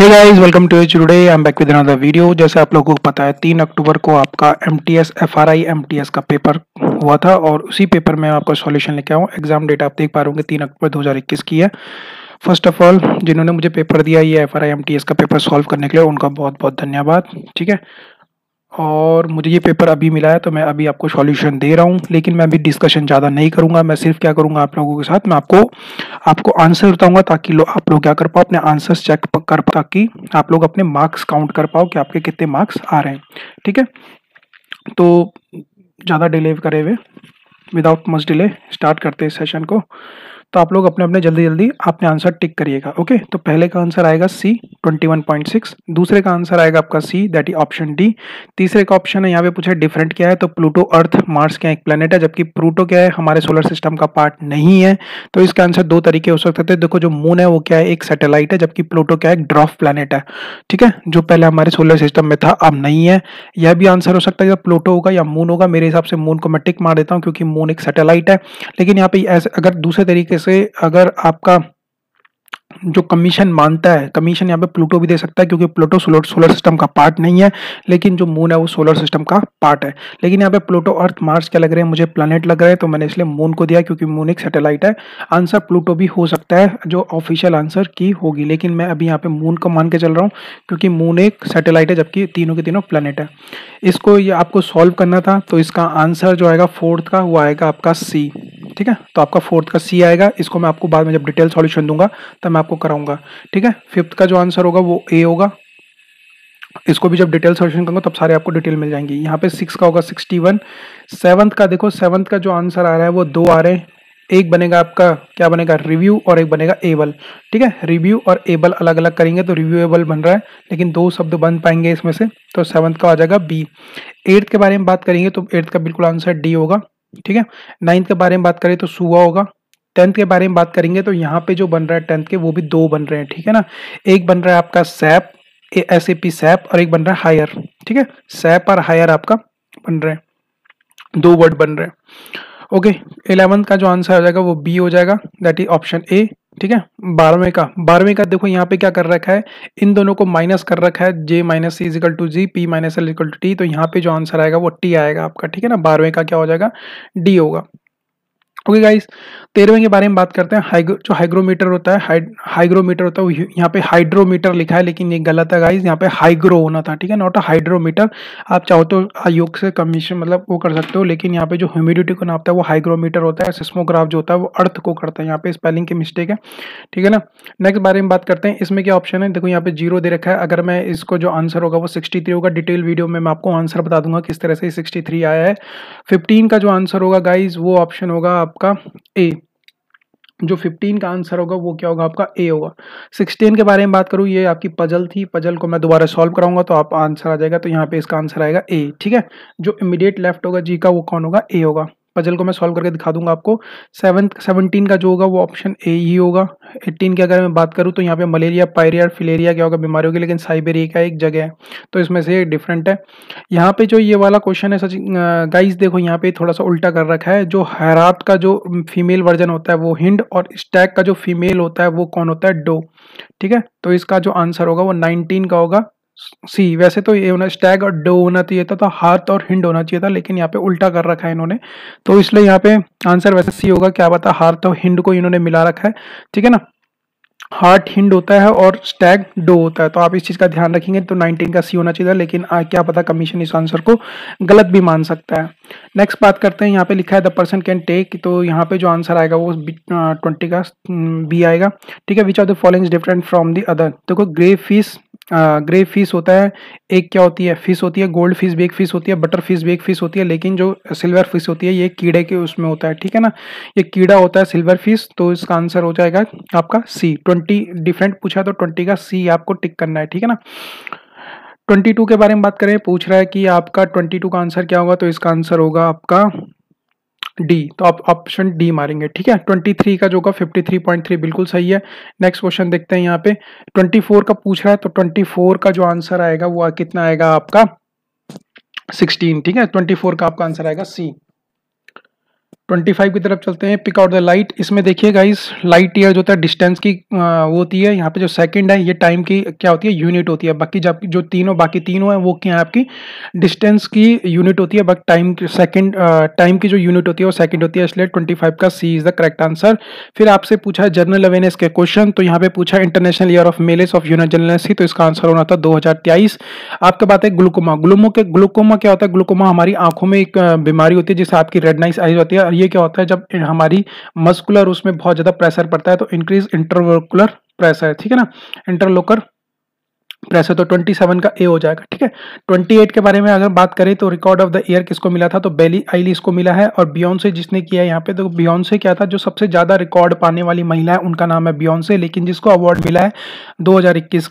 hey guys welcome to H today I am back with another video जैसे आप लोगों को पता है तीन अक्टूबर को आपका M T S F R I M T S का पेपर हुआ था और उसी पेपर में आपका सॉल्यूशन लेके आऊँ एग्जाम डेट आप देख पा रहे होंगे तीन अक्टूबर दो हज़ार इक्कीस की है फर्स्ट ऑफ ऑल जिन्होंने मुझे पेपर दिया ये F R I M T S का पेपर सॉल्व करने के लिए उनका बहुत बहुत धन्यवाद ठीक है और मुझे ये पेपर अभी मिला है तो मैं अभी आपको सॉल्यूशन दे रहा हूँ लेकिन मैं अभी डिस्कशन ज़्यादा नहीं करूँगा मैं सिर्फ क्या करूँगा आप लोगों के साथ मैं आपको आपको आंसर बताऊँगा ताकि लो, आप लोग क्या कर पाओ अपने आंसर्स चेक कर ताकि आप लोग अपने मार्क्स काउंट कर पाओ कि आपके कितने मार्क्स आ रहे हैं ठीक है तो ज़्यादा डिले करे हुए विदाउट मच डिले स्टार्ट करते हैं सेशन को तो आप लोग अपने अपने जल्दी जल्दी आपने आंसर टिक करिएगा ओके तो पहले का आंसर आएगा सी 21.6 दूसरे का आंसर आएगा आपका C that is option D तीसरे का ऑप्शन है यहाँ पे पूछा डिफरेंट क्या है तो प्लूटो अर्थ मार्स क्या एक प्लेनेट है जबकि प्लूटो क्या है हमारे सोलर सिस्टम का पार्ट नहीं है तो इसका आंसर दो तरीके हो सकते थे देखो जो मून है वो क्या है एक सैटेलाइट है जबकि प्लूटो क्या है ड्रॉफ प्लानट है ठीक है जो पहले हमारे सोलर सिस्टम में था अब नहीं है यह भी आंसर हो सकता है प्लूटो होगा या मून होगा मेरे हिसाब से मून को मैं टिक मार देता हूँ क्योंकि मून एक सेटेलाइट है लेकिन यहाँ पे अगर दूसरे तरीके जैसे अगर आपका जो कमीशन मानता है कमीशन यहाँ पे प्लूटो भी दे सकता है क्योंकि प्लूटो सोलर सोलर सिस्टम का पार्ट नहीं है लेकिन जो मून है वो सोलर सिस्टम का पार्ट है लेकिन यहाँ पे प्लूटो अर्थ मार्स क्या लग रहे हैं मुझे प्लानट लग रहा है तो मैंने इसलिए मून को दिया क्योंकि मून एक सैटेलाइट है आंसर प्लूटो भी हो सकता है जो ऑफिशियल आंसर की होगी लेकिन मैं अभी यहाँ पे मून को मान के चल रहा हूँ क्योंकि मून एक सेटेलाइट है जबकि तीनों के तीनों प्लानट है इसको ये आपको सॉल्व करना था तो इसका आंसर जो आएगा फोर्थ का वो आएगा आपका सी ठीक है तो आपका फोर्थ का सी आएगा इसको मैं आपको बाद में जब डिटेल सॉल्यूशन दूंगा तो मैं मैं आपको कराऊंगा ठीक है फिफ्थ का जो आंसर होगा वो ए होगा इसको भी जब डिटेल सोल्यूशन करूंगा तब सारे आपको डिटेल मिल जाएंगी यहाँ पे सिक्स का होगा सिक्सटी वन सेवन्थ का देखो सेवन्थ का जो आंसर आ रहा है वो दो आ रहे हैं एक बनेगा आपका क्या बनेगा रिव्यू और एक बनेगा एबल ठीक है रिव्यू और एबल अलग अलग करेंगे तो रिव्यू एबल बन रहा है लेकिन दो शब्द बन पाएंगे इसमें से तो सेवन्थ का आ जाएगा बी एट्थ के बारे में बात करेंगे तो एट्थ का बिल्कुल आंसर डी होगा ठीक है नाइन्थ के बारे में बात करें तो सुआ होगा टेंथ के बारे में बात करेंगे तो यहाँ पे जो बन रहा है टेंथ के वो भी दो बन रहे हैं ठीक है ना एक बन रहा है आपका SAP S A P SAP और एक बन रहा है हायर ठीक है सैप और हायर आपका बन रहे हैं दो वर्ड बन रहे हैं ओके इलेवंथ का जो आंसर हो जाएगा वो बी हो जाएगा दैट इज ऑप्शन ए ठीक है बारहवें का बारहवें का देखो यहाँ पे क्या कर रखा है इन दोनों को माइनस कर रखा है J minus C equal to G P minus L equal to T तो यहाँ पे जो आंसर आएगा वो टी आएगा आपका ठीक है ना बारहवें का क्या हो जाएगा डी होगा ओके गाइस तेरहवें के बारे में बात करते हैं हाइग्रो जो हाइग्रोमीटर होता है हाइग्रोमीटर होता है यहाँ पे हाइड्रोमीटर लिखा है लेकिन ये गलत है गाइज यहाँ पे हाइग्रो होना था ठीक है नॉट अ हाइड्रोमीटर आप चाहो तो आयोग से कमीशन मतलब वो कर सकते हो लेकिन यहाँ पे जो ह्यूमिडिटी को नापता है वो हाइग्रोमीटर होता है सिस्मोग्राफ जो होता है वो अर्थ को करता है यहाँ पे स्पेलिंग की मिस्टेक है ठीक है ना नेक्स्ट बारे में बात करते हैं इसमें क्या ऑप्शन है देखो यहाँ पे जीरो दे रखा है अगर मैं इसको जो आंसर होगा वो सिक्सटी थ्री होगा डिटेल वीडियो में मैं आपको आंसर बता दूंगा किस तरह से सिक्सटी थ्री आया है फिफ्टीन का जो आंसर होगा गाइज वो ऑप्शन होगा आपका ए जो 15 का आंसर होगा वो क्या होगा आपका ए होगा 16 के बारे में बात करूँ ये आपकी पजल थी पजल को मैं दोबारा सॉल्व कराऊंगा तो आप आंसर आ जाएगा तो यहाँ पे इसका आंसर आएगा ए ठीक है जो इमीडिएट लेफ्ट होगा जी का वो कौन होगा ए होगा पजल को मैं सॉल्व करके दिखा दूंगा आपको सेवन सेवनटीन का जो होगा वो ऑप्शन ए ही होगा एट्टीन की अगर मैं बात करूँ तो यहाँ पे मलेरिया पायरिया और फिलेरिया क्या होगा बीमारी होगी लेकिन साइबेरिया का एक जगह है तो इसमें से डिफरेंट है यहाँ पे जो ये वाला क्वेश्चन है सच गाइज देखो यहाँ पे थोड़ा सा उल्टा कर रखा है जो हैरात का जो फीमेल वर्जन होता है वो हिंड और स्टैक का जो फीमेल होता है वो कौन होता है डो ठीक है तो इसका जो आंसर होगा वो नाइनटीन का होगा सी वैसे तो ये होना स्टैग और डो होना चाहिए था तो हाथ और हिंड होना चाहिए था लेकिन यहाँ पे उल्टा कर रखा है इन्होंने तो इसलिए यहाँ पे आंसर वैसे सी होगा क्या बता हार्थ और हिंड को इन्होंने मिला रखा है ठीक है ना हार्ट हिंड होता है और स्टैग डो होता है तो आप इस चीज़ का ध्यान रखेंगे तो 19 का सी होना चाहिए लेकिन आ, क्या पता कमीशन इस आंसर को गलत भी मान सकता है नेक्स्ट बात करते हैं यहाँ पे लिखा है द पर्सन कैन टेक तो यहाँ पे जो आंसर आएगा वो ट्वेंटी का बी आएगा ठीक है which are the following different from the other देखो ग्रे फिश ग्रे फिश होता है एक क्या होती है फिश होती है गोल्ड फिश भी एक फिश होती है बटर फिश भी एक फिश होती है लेकिन जो सिल्वर फिश होती है ये कीड़े के उसमें होता है ठीक है ना ये कीड़ा होता है सिल्वर फिश तो इसका आंसर हो जाएगा आपका सी ट्वेंटी डिफरेंट पूछा तो ट्वेंटी का सी आपको टिक करना है ठीक है ना 22 के बारे में बात करें पूछ रहा है कि आपका 22 का आंसर क्या होगा तो इसका आंसर होगा आपका डी तो आप ऑप्शन डी मारेंगे ठीक है 23 का जो होगा 53.3 बिल्कुल सही है नेक्स्ट क्वेश्चन देखते हैं यहाँ पे 24 का पूछ रहा है तो 24 का जो आंसर आएगा वो कितना आएगा आपका 16 ठीक है 24 का आपका आंसर आएगा सी ट्वेंटी फाइव की तरफ चलते हैं पिक आउट द लाइट इसमें देखिए गाइस लाइट ईयर जो होता है डिस्टेंस की वो होती है यहाँ पे जो सेकंड है ये टाइम की क्या होती है यूनिट होती है बाकी जब जो तीनों बाकी तीनों हैं वो क्या है आपकी डिस्टेंस की यूनिट होती है बट टाइम सेकंड टाइम की जो यूनिट होती है वो सेकंड होती है इसलिए ट्वेंटी का C is the correct answer फिर आपसे पूछा है जनरल अवेयरनेस के क्वेश्चन तो यहाँ पे पूछा international year of millets of unit journalist तो इसका आंसर होना था दो आपके बात है ग्लूकोमा ग्लूमो के ग्लूकोमा क्या होता है ग्लूकोमा हमारी आंखों में एक बीमारी होती है जिससे आपकी रेडनाइस आईज होती है ये क्या होता है जब हमारी मस्कुलर उसमें बहुत ज़्यादा प्रेशर पड़ता है तो इंक्रीज इंटरवर्कुलर प्रेशर ठीक है ना इंटरलोकर प्रेस तो 27 का ए हो जाएगा ठीक है 28 के बारे में अगर बात करें तो रिकॉर्ड ऑफ द ईयर किसको मिला था तो बेली आईली इसको मिला है और बियॉन से जिसने किया यहाँ पे तो बियॉन से क्या था जो सबसे ज़्यादा रिकॉर्ड पाने वाली महिला है उनका नाम है बियॉन से लेकिन जिसको अवार्ड मिला है दो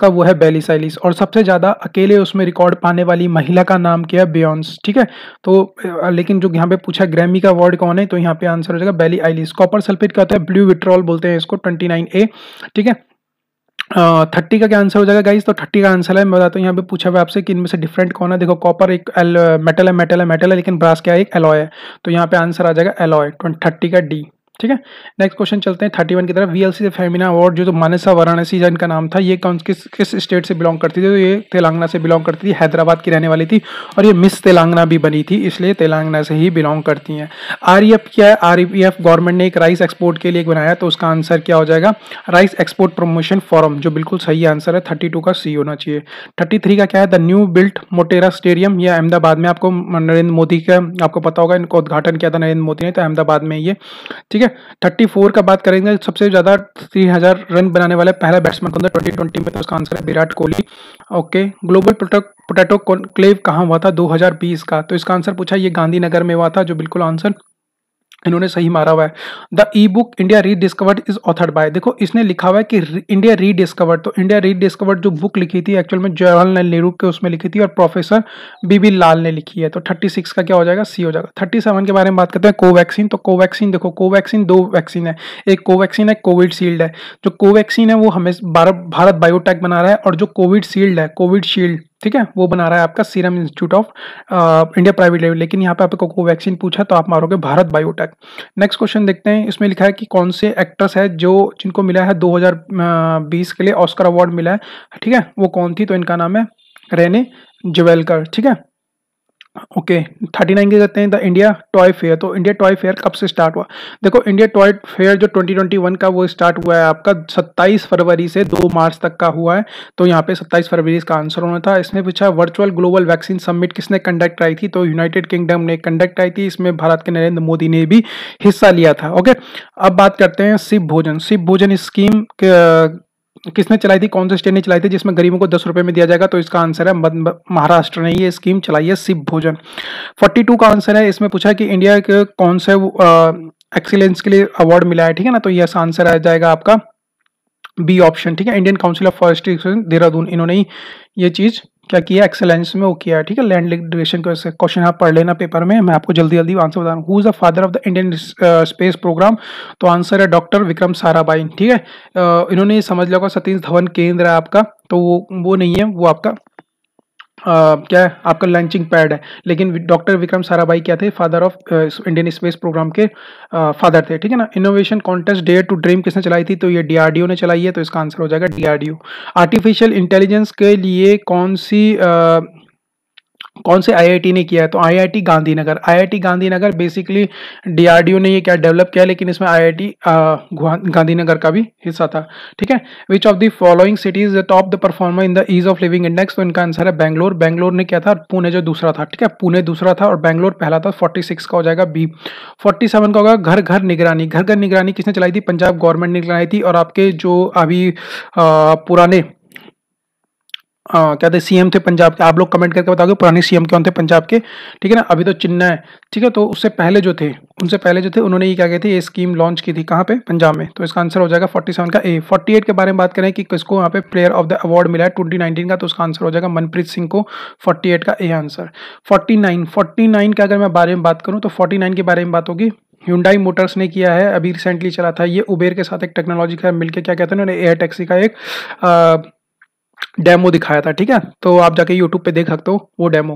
का वो है बेली साइलिस और सबसे ज़्यादा अकेले उसमें रिकॉर्ड पाने वाली महिला का नाम किया है बियॉन्स ठीक है तो लेकिन जो यहाँ पे पूछा ग्रैमी का अवार्ड कौन है तो यहाँ पे आंसर हो जाएगा बेली आइलिस कॉपर सल्फेट कहते हैं ब्लू विट्रॉल बोलते हैं इसको ट्वेंटी ए ठीक है थर्टी का क्या आंसर हो जाएगा गाइस तो थर्टी का आंसर है मैं बताता हूँ यहाँ पे पूछा हुआ आपसे कि इनमें से डिफरेंट कौन है देखो कॉपर एक एल मेटल है मेटल है मेटल है लेकिन ब्रास क्या है एक एलॉय है तो यहाँ पे आंसर आ जाएगा एलॉय थर्टी का डी ठीक है नेक्स्ट क्वेश्चन चलते हैं थर्टी वन की तरफ वीएलसी से फेमिना अवार्ड जो तो मानसा वाराणसी जिनका नाम था ये कौन किस किस स्टेट से बिलोंग करती थी तो ये तेलंगाना से बिलोंग करती थी हैदराबाद की रहने वाली थी और ये मिस तेलंगाना भी बनी थी इसलिए तेलंगाना से ही बिलोंग करती हैं आर e क्या ई आर गवर्नमेंट ने एक राइस एक्सपोर्ट के लिए बनाया तो उसका आंसर क्या हो जाएगा राइस एक्सपोर्ट प्रमोशन फॉरम जो बिल्कुल सही आंसर है थर्टी का सी होना चाहिए थर्टी का क्या है the new built Motera stadium यह अहमदाबाद में आपको नरेंद्र मोदी का आपको पता होगा इनको उद्घाटन किया था नरेंद्र मोदी ने तो अहमदाबाद में ये ठीक है है फोर का बात करेंगे सबसे ज़्यादा हजार रन बनाने वाला पहला बैट्समैन कौन था ट्वेंटी ट्वेंटी में तो उसका आंसर है Virat Kohli okay global potato conclave कहाँ हुआ था दो का तो इसका आंसर पूछा ये गांधीनगर में हुआ था जो बिल्कुल आंसर इन्होंने सही मारा हुआ है the e book India rediscovered is authored by देखो इसने लिखा हुआ है कि इंडिया रीडिस्कवर्ड तो इंडिया रीडिस्कवर्ड जो बुक लिखी थी एक्चुअल में जवाहरलाल नेहरू के उसमें लिखी थी और प्रोफेसर बीबी लाल ने लिखी है तो 36 का क्या हो जाएगा सी हो जाएगा 37 के बारे में बात करते हैं कोवैक्सीन तो कोवैक्सीन देखो कोवैक्सीन दो वैक्सीन है एक कोवैक्सीन है कोविडशील्ड है जो कोवैक्सीन है वो हमें भारत बायोटेक बना रहा है और जो कोविडशील्ड है कोविडशील्ड ठीक है वो बना रहा है आपका Serum Institute of India private level लेकिन यहाँ पे आपको कोवैक्सीन पूछा तो आप मारोगे भारत बायोटेक नेक्स्ट क्वेश्चन देखते हैं इसमें लिखा है कि कौन से एक्ट्रेस है जो जिनको मिला है 2020 uh, के लिए ऑस्कर अवार्ड मिला है ठीक है वो कौन थी तो इनका नाम है रेने जवेलकर ठीक है ओके थर्टी नाइन के कहते हैं द इंडिया टॉय फेयर तो इंडिया टॉय फेयर कब से स्टार्ट हुआ देखो इंडिया टॉय फेयर जो 2021 का वो स्टार्ट हुआ है आपका 27 फरवरी से 2 मार्च तक का हुआ है तो यहाँ पे 27 फरवरी इसका आंसर होना था इसमें पूछा वर्चुअल ग्लोबल वैक्सीन समिट किसने कंडक्ट कराई थी तो यूनाइटेड किंगडम ने कंडक्ट आई थी इसमें भारत के नरेंद्र मोदी ने भी हिस्सा लिया था ओके अब बात करते हैं शिव भोजन शिव भोजन स्कीम किसने चलाई थी कौन से स्टेट ने चलाई थी जिसमें गरीबों को दस रुपए में दिया जाएगा तो इसका आंसर है महाराष्ट्र ने ये स्कीम चलाई है सिप भोजन 42 का आंसर है इसमें पूछा कि इंडिया के कौन से एक्सीलेंस के लिए अवार्ड मिला है ठीक है ना तो यह आंसर आ जाएगा आपका बी ऑप्शन ठीक है Indian Council of Forest Dehradun इन्होंने ये चीज क्या किया एक्सेलेंस में वो किया ठीक है लैंड लिग्रेशन का क्वेश्चन आप पढ़ लेना पेपर में मैं आपको जल्दी जल्दी आंसर बता रहा हूँ who is the father of the Indian space programme तो आंसर है डॉक्टर विक्रम साराभाई ठीक है uh, इन्होंने समझ लिया होगा सतीश धवन केंद्र है आपका तो वो वो नहीं है वो आपका क्या है आपका लॉन्चिंग पैड है लेकिन डॉक्टर विक्रम साराभाई क्या थे father of Indian space programme के फादर थे ठीक है ना innovation contest dare to dream किसने चलाई थी तो ये डीआरडीओ ने चलाई है तो इसका आंसर हो जाएगा डीआरडीओ आर्टिफिशियल इंटेलिजेंस के लिए कौन सी आ, कौन से आईआईटी ने किया है तो IIT Gandhinagar IIT Gandhinagar basically DRDO ने ये क्या डेवलप किया लेकिन इसमें आईआईटी गांधीनगर का भी हिस्सा था ठीक है which of the following cities top the performer in the ease of living index तो इनका आंसर है बैंगलोर बैंगलोर ने क्या था पुणे जो दूसरा था ठीक है पुणे दूसरा था और बैंगलोर पहला था फोर्टी का हो जाएगा बी फोर्टी का होगा घर घर निगरानी घर घर निगरानी किसने चलाई थी पंजाब गवर्नमेंट ने चलाई थी और आपके जो अभी पुराने क्या थे सीएम थे पंजाब के आप लोग कमेंट करके बताओगे पुराने सीएम कौन थे पंजाब के ठीक है ना अभी तो चिन्ना है ठीक है तो उससे पहले जो थे उनसे पहले जो थे उन्होंने ये क्या कही थे ये स्कीम लॉन्च की थी कहाँ पे पंजाब में तो इसका आंसर हो जाएगा 47 का ए 48 के बारे में बात करें कि किसको यहाँ पे प्लेयर ऑफ द अवार्ड मिला है नाइनटीन का तो उसका आंसर हो जाएगा मनप्रीत सिंह को एट का ए आंसर फोर्टी नाइन का अगर मैं बारे में बात करूँ तो नाइन के बारे में बात होगी ह्यूंडाई मोटर्स ने किया है अभी रिसेंटली चला था ये उबेर के साथ एक टेक्नोलॉजी का मिलकर क्या कहते हैं उन्होंने एयर टैक्सी का एक आ, डेमो दिखाया था ठीक है तो आप जाके यूट्यूब पे देख सकते हो वो डेमो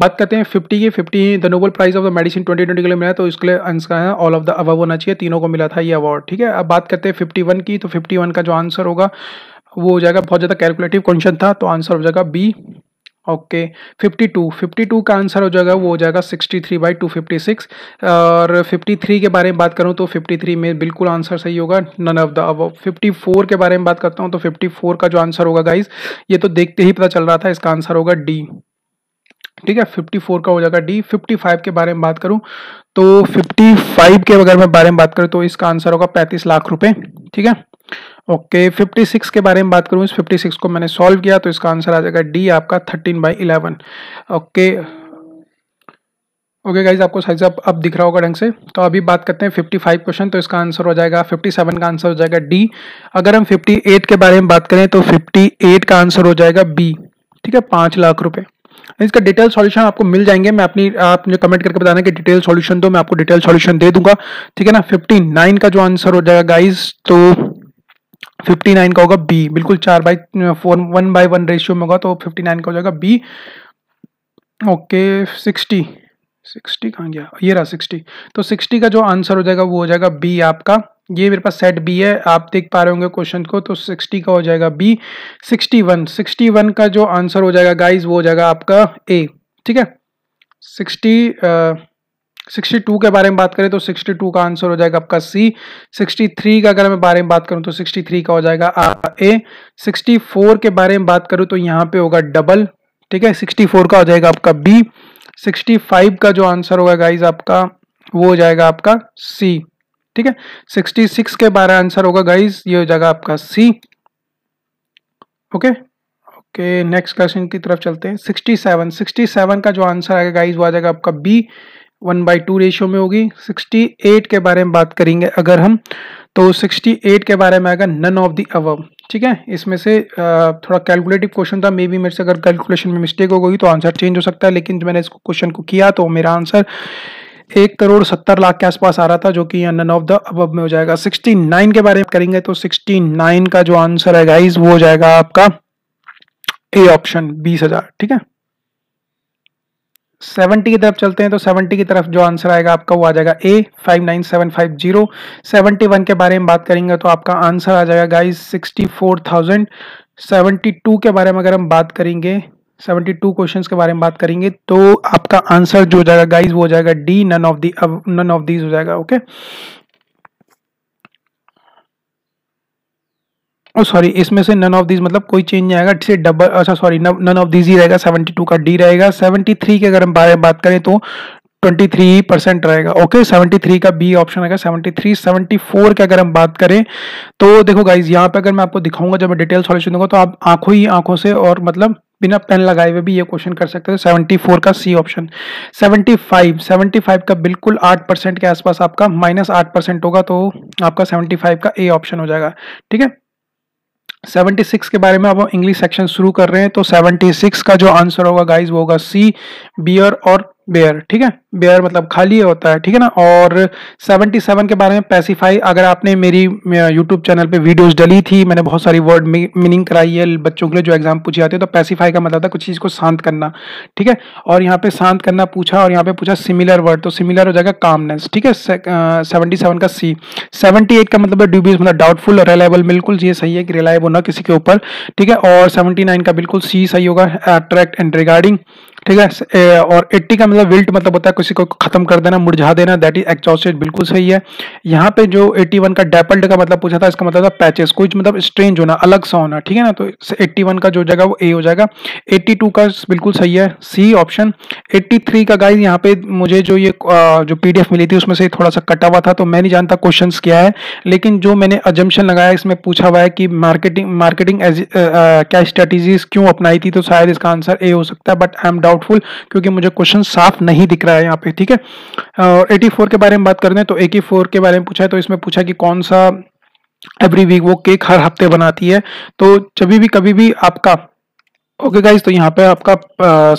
बात करते हैं फिफ्टी की fifty the Nobel prize of the medicine twenty twenty के लिए मिला तो इसके लिए आंसर है ऑल ऑफ द अव होना चाहिए तीनों को मिला था ये अवार्ड ठीक है अब बात करते हैं फिफ्टी वन की तो फिफ्टी वन का जो आंसर होगा वो हो जाएगा बहुत ज़्यादा कैलकुलेटिव क्वेश्चन था तो आंसर हो जाएगा B okay fifty two fifty two का आंसर हो जाएगा वो हो जाएगा sixty three by two fifty six और फिफ्टी थ्री के बारे में बात करूँ तो फिफ्टी थ्री में बिल्कुल आंसर सही होगा नन ऑफ द अब फिफ्टी फोर के बारे में बात करता हूँ तो फिफ्टी फोर का जो आंसर होगा गाइज ये तो देखते ही पता चल रहा था इसका आंसर होगा डी ठीक है 54 का हो जाएगा डी 55 के बारे में बात करूँ तो 55 के अगर मैं बारे में बात करूँ तो इसका आंसर होगा 35 लाख रुपए ठीक है ओके okay, 56 के बारे में बात करूँ इस 56 को मैंने सॉल्व किया तो इसका आंसर आ जाएगा डी आपका 13 by eleven okay okay guys आपको साइज अब अब दिख रहा होगा ढंग से तो अभी बात करते हैं 55 क्वेश्चन तो इसका आंसर हो जाएगा 57 का आंसर हो जाएगा डी अगर हम 58 के बारे में बात करें तो 58 का आंसर हो जाएगा बी ठीक है पाँच लाख रुपये इसका डिटेल सॉल्यूशन आपको मिल जाएंगे मैं अपनी आप मुझे कमेंट करके बताना कि डिटेल सॉल्यूशन दो मैं आपको डिटेल सॉल्यूशन दे दूंगा ठीक है ना फिफ्टी नाइन का जो आंसर हो जाएगा गाइज तो फिफ्टी नाइन का होगा बी बिल्कुल चार by four one by one ratio में होगा तो फिफ्टी नाइन का हो जाएगा बी ओके सिक्सटी सिक्सटी कहाँ गया ये रहा सिक्सटी तो सिक्सटी का जो आंसर हो जाएगा वो हो जाएगा बी आपका ये मेरे पास सेट बी है आप देख पा रहे होंगे क्वेश्चन को तो सिक्सटी का हो जाएगा B sixty one sixty one का जो आंसर हो जाएगा गाइज वो हो जाएगा आपका ए ठीक है सिक्सटी 62 के बारे में बात करें तो 62 का आंसर हो जाएगा आपका सी 63 का अगर मैं बारे में बात करूं तो 63 का हो जाएगा ए 64 के बारे में बात करूं तो यहां पे होगा डबल ठीक है 64 का हो जाएगा आपका बी 65 का जो आंसर होगा गाइज आपका वो हो जाएगा आपका सी ठीक है 66 के बारे आंसर होगा गाइज ये हो जाएगा आपका C okay okay next question की तरफ चलते हैं सिक्सटी सेवन का जो आंसर आएगा गाइज वो आ जाएगा आपका B one by two ratio में होगी 68 के बारे में बात करेंगे अगर हम तो 68 के बारे में आएगा नन ऑफ द अवब ठीक है इसमें से थोड़ा कैलकुलेटिव क्वेश्चन था मे बी मेरे से अगर कैलकुलेशन में मिस्टेक हो गई तो आंसर चेंज हो सकता है लेकिन मैंने इसको क्वेश्चन को किया तो मेरा आंसर एक करोड़ सत्तर लाख के आसपास आ रहा था जो कि यहाँ नन ऑफ द अब में हो जाएगा सिक्सटी नाइन के बारे में करेंगे तो सिक्सटी नाइन का जो आंसर है गाइज वो हो जाएगा आपका ए ऑप्शन बीस हजार ठीक है सेवेंटी की तरफ चलते हैं तो 70 की तरफ जो आंसर आएगा आपका वो आ जाएगा A five nine seven five zero seventy one के बारे में बात करेंगे तो आपका आंसर आ जाएगा guys sixty four thousand seventy two के बारे में अगर हम बात करेंगे 72 टू क्वेश्चन के बारे में बात करेंगे तो आपका आंसर जो हो जाएगा गाइज वो हो जाएगा D none of the none of these हो जाएगा ओके सॉरी oh, इसमें से नन ऑफ दीज मतलब कोई चेंज नहीं आएगा इससे डबल अच्छा सॉरी नन ऑफ दीज ही रहेगा 72 का डी रहेगा 73 के अगर हम बारे में बात करें तो 23 परसेंट रहेगा ओके 73 का बी ऑप्शन रहेगा 73 74 के अगर हम बात करें तो देखो गाइज यहाँ पे अगर मैं आपको दिखाऊंगा जब मैं डिटेल सॉल्यूशन दूंगा तो आप आंखों ही आंखों से और मतलब बिना पेन लगाए हुए भी ये क्वेश्चन कर सकते हो 74 का सी ऑप्शन 75 75 का बिल्कुल 8 परसेंट के आसपास आपका माइनस आठ परसेंट होगा तो आपका 75 का ए ऑप्शन हो जाएगा ठीक है 76 के बारे में अब हम इंग्लिश सेक्शन शुरू कर रहे हैं तो 76 का जो आंसर होगा गाइज वो होगा सी बियर और बेयर ठीक है बेयर मतलब खाली होता है ठीक है ना और 77 के बारे में पैसिफाई अगर आपने मेरी यूट्यूब चैनल पे वीडियोस डली थी मैंने बहुत सारी वर्ड मीनिंग कराई है बच्चों के लिए जो एग्जाम पूछे जाते हैं तो पैसिफाई का मतलब था कुछ चीज़ को शांत करना ठीक है और यहाँ पे शांत करना पूछा और यहाँ पे पूछा सिमिलर वर्ड तो सिमिलर हो जाएगा कामनेस ठीक है सेवेंटी का सी सेवेंटी एट का मतलब ड्यूबीज मतलब डाउटफुल और रिलायबल बिल्कुल ये सही है कि रिलायबल ना किसी के ऊपर ठीक है और सेवेंटी नाइन का बिल्कुल सी सही होगा अट्रैक्ट एंड रिगार्डिंग ठीक है और 80 का मतलब विल्ट मतलब होता है किसी को खत्म कर देना मुरझा देना दैट इज एक्चॉस्टेड बिल्कुल सही है यहाँ पे जो 81 का डेपल्ड का मतलब पूछा था इसका मतलब था पैचेस कुछ मतलब स्ट्रेंज होना अलग सा होना ठीक है ना तो 81 का जो जगह वो ए हो जाएगा 82 का बिल्कुल सही है सी ऑप्शन 83 का गाइज यहाँ पे मुझे जो ये जो पी मिली थी उसमें से थोड़ा सा कटा हुआ था तो मैं नहीं जानता क्वेश्चन क्या है लेकिन जो मैंने अजम्पन लगाया इसमें पूछा हुआ है कि मार्केटिंग मार्केटिंग क्या स्ट्रेटेजीज क्यों अपनाई थी तो शायद इसका आंसर ए हो सकता है but I am doubt doubtful क्योंकि मुझे क्वेश्चन साफ नहीं दिख रहा है यहाँ पे ठीक है और एटी फोर के बारे में बात करें तो एटी फोर के बारे में पूछा है तो इसमें पूछा कि कौन सा एवरी वीक वो केक हर हफ्ते बनाती है तो जब भी कभी भी आपका ओके okay गाइज तो यहाँ पे आपका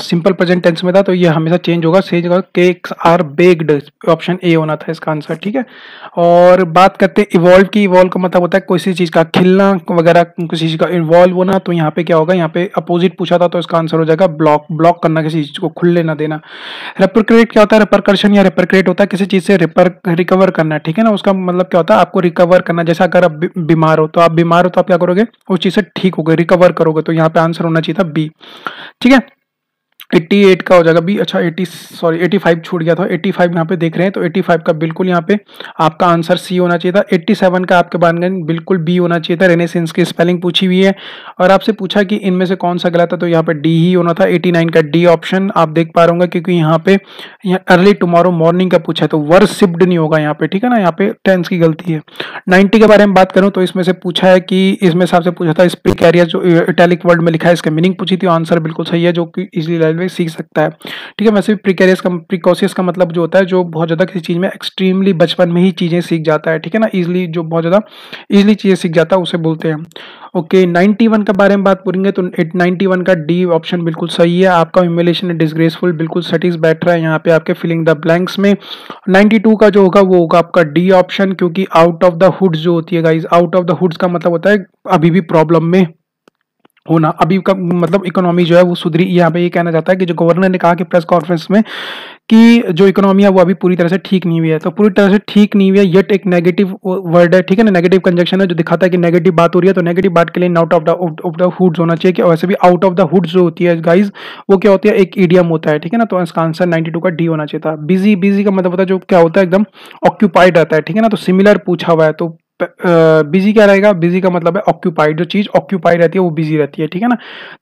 सिंपल प्रेजेंट टेंस में था तो ये हमेशा चेंज होगा सही जगह cakes are baked option A होना था इसका आंसर ठीक है और बात करते हैं इवॉल्व की इवॉल्व का मतलब होता है किसी चीज़ का खिलना वगैरह किसी चीज़ का इवॉल्व होना तो यहाँ पे क्या होगा यहाँ पे अपोजिट पूछा था तो इसका आंसर हो जाएगा ब्लॉक ब्लॉक करना किसी चीज़ को खुल ना देना रेपरक्रिएट क्या होता है रेपरकर्शन या रेपरक्रिएट होता है किसी चीज़ से रिपर रिकवर करना ठीक है ना उसका मतलब क्या होता है आपको रिकवर करना जैसा अगर आप बीमार हो तो आप बीमार हो तो आप क्या करोगे उस चीज़ से ठीक हो गए रिकवर करोगे तो यहाँ पे आंसर होना चाहिए तब भी ठीक है 88 का हो जाएगा बी अच्छा 80 सॉरी 85 छूट गया था 85 फाइव यहाँ पे देख रहे हैं तो 85 का बिल्कुल यहाँ पे आपका आंसर सी होना चाहिए था 87 का आपके बानगन बिल्कुल बी होना चाहिए था रेनेसेंस की स्पेलिंग पूछी हुई है और आपसे पूछा कि इनमें से कौन सा गलत था तो यहाँ पे डी ही होना था 89 का डी ऑप्शन आप देख पा रहे क्योंकि यहाँ पे अर्ली टुमारो मॉर्निंग का पूछा है तो वर्ष शिफ्ट नहीं होगा यहाँ पे ठीक है ना यहाँ पे टेंस की गलती है नाइन्टी के बारे में बात करूँ तो इसमें से पूछा है कि इसमें से आपसे पूछा था स्पीक कैरियर जो इटैलिक वर्ड में लिखा है इसका मीनिंग पूछी थी आंसर बिल्कुल सही है जो कि इजली लेवल में सीख सकता है ठीक है वैसे भी प्रिकेरियस का प्रिकॉशियस का मतलब जो होता है जो बहुत ज़्यादा किसी चीज़ में एक्सट्रीमली बचपन में ही चीज़ें सीख जाता है ठीक है ना ईजिली जो बहुत ज़्यादा ईजिली चीज़ें सीख जाता है उसे बोलते हैं ओके नाइन्टी वन के बारे में बात करेंगे तो एट नाइन्टी वन का डी ऑप्शन बिल्कुल सही है आपका ह्यूमिलेशन डिसग्रेसफुल बिल्कुल सटीज बैठ रहा है यहाँ पे आपके फिलिंग द ब्लैंक्स में नाइन्टी टू का जो होगा वो होगा आपका डी ऑप्शन क्योंकि आउट ऑफ द हुड्स जो होती है guys out of the hoods का मतलब होता है अभी भी प्रॉब्लम में होना अभी का मतलब इकोनॉमी जो है वो सुधरी यहाँ पे ये कहना चाहता है कि जो गवर्नर ने कहा कि प्रेस कॉन्फ्रेंस में कि जो इकोनॉमी है वो अभी पूरी तरह से ठीक नहीं हुई है तो पूरी तरह से ठीक नहीं हुई है येट एक नेगेटिव वर्ड है ठीक है ना नेगेटिव कंजक्शन है जो दिखाता है कि नेगेटिव बात हो रही है तो नेगेटिव बात के लिए out of the of the hoods होना चाहिए कि वैसे भी आउट ऑफ द हुड्स जो होती है गाइज वो क्या होती है एक ईडियम होता है ठीक है ना तो इसका आंसर नाइन्टी का डी होना चाहिए था बिजी बिजी का मतलब होता है जो क्या होता है एकदम ऑक्यूपाइड रहता है ठीक है ना तो सिमिलर पूछा हुआ है तो बिजी क्या रहेगा बिजी का मतलब है ऑक्यूपाइड जो चीज ऑक्यूपाइड रहती है वो बिजी रहती है ठीक है ना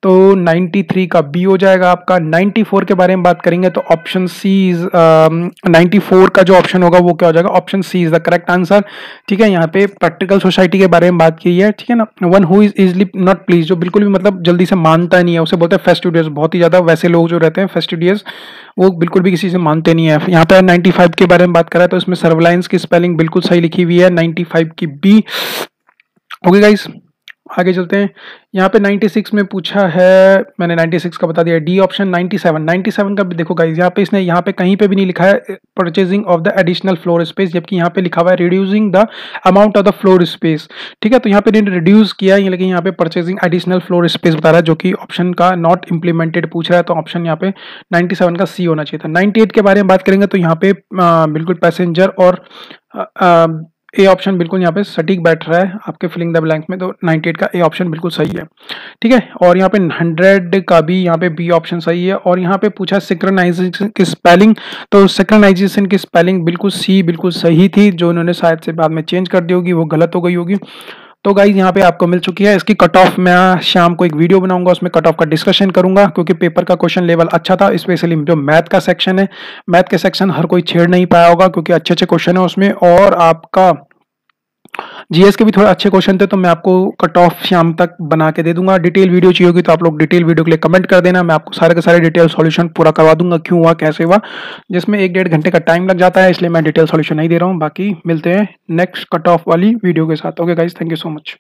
तो 93 का बी हो जाएगा आपका 94 के बारे में बात करेंगे तो ऑप्शन सी इज नाइन्टी का जो ऑप्शन होगा वो क्या हो जाएगा option C is the correct answer ठीक है यहाँ पे प्रैक्टिकल सोसाइटी के बारे में बात की है ठीक है ना one who is easily not please जो बिल्कुल भी मतलब जल्दी से मानता नहीं है उसे बोलते हैं फेस्टिडियस बहुत ही ज्यादा वैसे लोग जो रहते हैं फेस्टिडियस वो बिल्कुल भी किसी से मानते नहीं है यहाँ पे 95 के बारे में बात करा तो इसमें सर्वलाइंस की स्पेलिंग बिल्कुल सही लिखी हुई है 95 की कि बी ओके गाइस आगे चलते हैं यहाँ पे 96 में पूछा है मैंने 96 का बता दिया डी ऑप्शन 97 97 का भी देखो गाइज यहाँ पे इसने यहाँ पे कहीं पे भी नहीं लिखा है purchasing of the additional floor space जबकि यहाँ पे लिखा हुआ है reducing the amount of the floor space ठीक है तो यहाँ पे इन्होंने रिड्यूस किया है लेकिन यहाँ पे परचेजिंग एडिशनल फ्लोर स्पेस बता रहा है जो कि ऑप्शन का नॉट इम्प्लीमेंटेड पूछ रहा है तो ऑप्शन यहाँ पे नाइन्टी का सी होना चाहिए था नाइन्टी के बारे में बात करेंगे तो यहाँ पे बिल्कुल पैसेंजर और आ, आ, ए ऑप्शन बिल्कुल यहाँ पे सटीक बैठ रहा है आपके फिलिंग द ब्लैंक में तो 98 का ए ऑप्शन बिल्कुल सही है ठीक है और यहाँ पे 100 का भी यहाँ पे बी ऑप्शन सही है और यहाँ पे पूछा सिक्रनाइजेशन की स्पेलिंग तो सिक्रनाइजेशन की स्पेलिंग बिल्कुल सी बिल्कुल सही थी जो इन्होंने शायद से बाद में चेंज कर दी होगी वो गलत हो गई होगी तो गाइज यहाँ पे आपको मिल चुकी है इसकी कट ऑफ मैं शाम को एक वीडियो बनाऊंगा उसमें कट ऑफ का डिस्कशन करूंगा क्योंकि पेपर का क्वेश्चन लेवल अच्छा था स्पेशली जो मैथ का सेक्शन है मैथ के सेक्शन हर कोई छेड़ नहीं पाया होगा क्योंकि अच्छे अच्छे क्वेश्चन है उसमें और आपका जीएस के भी थोड़े अच्छे क्वेश्चन थे तो मैं आपको कट ऑफ शाम तक बना के दे दूंगा डिटेल वीडियो चाहिए होगी तो आप लोग डिटेल वीडियो के लिए कमेंट कर देना मैं आपको सारे के सारे डिटेल सॉल्यूशन पूरा करवा दूंगा क्यों हुआ कैसे हुआ जिसमें एक डेढ़ घंटे का टाइम लग जाता है इसलिए मैं डिटेल सोल्यूशन नहीं दे रहा हूँ बाकी मिलते हैं नेक्स्ट कट ऑफ वाली वीडियो के साथ okay guys thank you so much